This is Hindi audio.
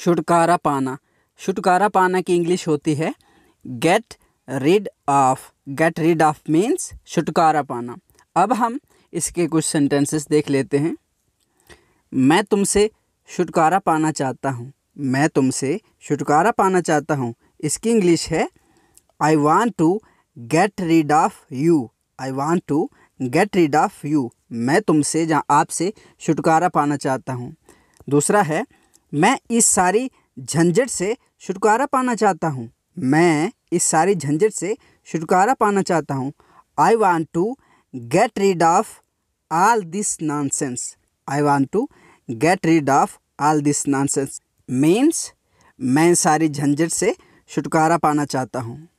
छुटकारा पाना छुटकारा पाना की इंग्लिश होती है get rid of get rid of means छुटकारा पाना अब हम इसके कुछ सेंटेंसेस देख लेते हैं मैं तुमसे छुटकारा पाना चाहता हूँ मैं तुमसे छुटकारा पाना चाहता हूँ इसकी इंग्लिश है I want to get rid of you I want to get rid of you मैं तुमसे जहाँ आपसे छुटकारा पाना चाहता हूँ दूसरा है मैं इस सारी झंझट से छुटकारा पाना चाहता हूँ मैं इस सारी झंझट से छुटकारा पाना चाहता हूँ I want to get rid of all this nonsense I want to get rid of all this sense means मैं सारी झंझट से छुटकारा पाना चाहता हूँ